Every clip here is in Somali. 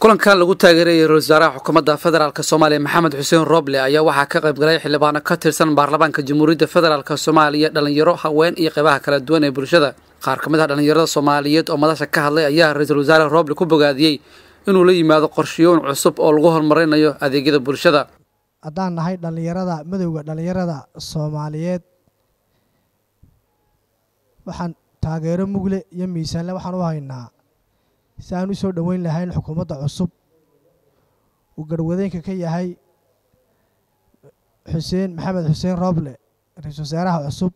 kulankan lagu taageerayay ra-isul wasaaraha xukuumadda federaalk soomaaliya maxamed xuseen roble ayaa waxaa ka qaybgalay xildhibaano ka tirsan baarlamaanka jamhuuriyadda federaalk soomaaliya dhallinyaro haween iyo qaybaha kala duwan ee bulshada qaar ka mid ah dhallinyarada soomaaliyeed oo madasha ka hadlay ayaa ra-iisul wasaare roble ku bogaadiyey inuu la yimaado qorshiyoon cusub oo lagu horumarinayo adeegyada bulshada haddaan nahay dhallinyarada madowga dhallinyarada soomaaliyeed waxaan taageero mugle iyo miisaanle waxaan u haynaa si aan u soo dhoweyn lahayn xukuumadda cusub uu garhwadeynka ka yahay xuseen maxamed xuseen rooble ra-iisul wasaaraha cusub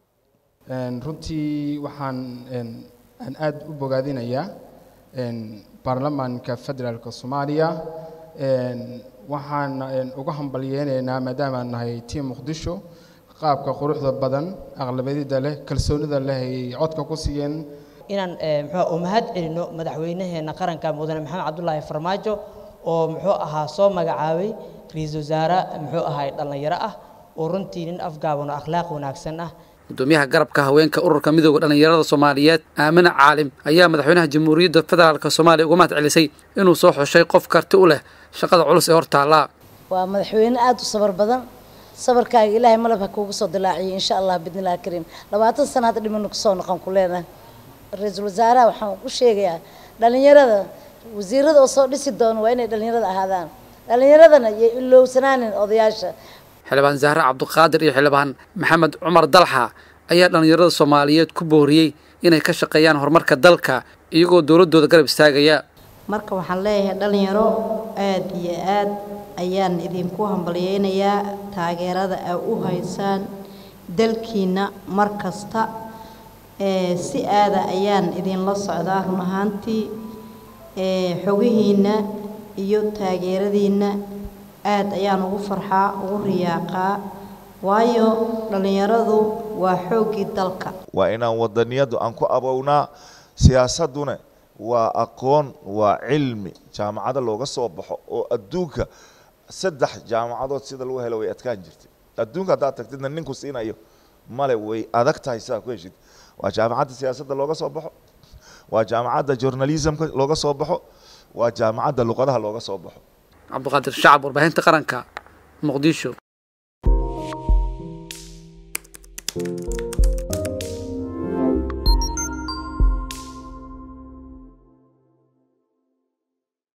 runtii waxaan aan aada u bogaadinayaa baarlamaanka federaalka soomaaliya waxaan uga hambalyeynaynaa maadaama aan nahay tiim muqdisho qaabka quruxda badan aqlabiyadda leh kalsoonida leh ay codka ku siiyeen inaan eh, mxuu ah, umahad celinno madaxweynaheena qaranka mudane maxamed cabdulaahi farmaajo oo muxuu ahaa soo magacaabay ra-iisul wasaare muxuu ahaa dhallinyaro ah oo runtii nin afgaaban oo akhlaaq wanaagsan ah gudoomiyaha garabka haweenka ururka midooda dhallinyarada soomaaliyeed aamina caalim ayaa madaxweynaha jamhuuriyadda federaalk soomaaliya uga mahad celisay inuu soo xushay qof karti u leh shaqada culus ee hortaalla waa madaxweyne aada u sabar badan sabarkaaga ilaahay malab ha kuugu soo dilaaciyo insha allah bidnillahi kariim labaatan sana hadda dhimanu kusoo noqon ku leenahay ra-iisul wasaaraha waxaan u sheegayaa dhallinyarada wasiirada oo soo dhisi doona waa inay dhalinyarada ahaadaan dhallinyaradana yay ilowsanaanin odayaasha xildhibaan zahre cabduqaadir iyo xildhibaan maxamed cumar dalxa ayaa dhallinyarada soomaaliyeed ku booriyey inay ka shaqeeyaan horumarka dalka iyagoo dowladooda garab istaagaya marka waxaan leeyahay dhallinyaro aad iyo aad ayaan idinku hambalyeynayaa taageerada aa u haysaan dalkiina mar kasta si aada ayaan idinla socdaa run ahaantii xogihiinna iyo taageeradiinna aada ayaan ugu farxaa ugu riyaaqaa waayo dhallinyaradu waa xooggii dalka waa inaan wadaniyadu aan ku abownaa siyaasaduna waa aqoon waa cilmi jaamacada looga soo baxo oo adduunka saddex jaamacadood sida lagu hela way adkaan jirtay adduunka haddaad tagtidna ninku siinayo male way adag tahay sidaa ku heshid waa jaamacadda siyaasadda looga soo baxo waa jaamacadda journalismka looga soo baxo waa jaamacadda luqadaha looga soo baxo cabdiqaadir shacab warbaahinta qaranka muqdisho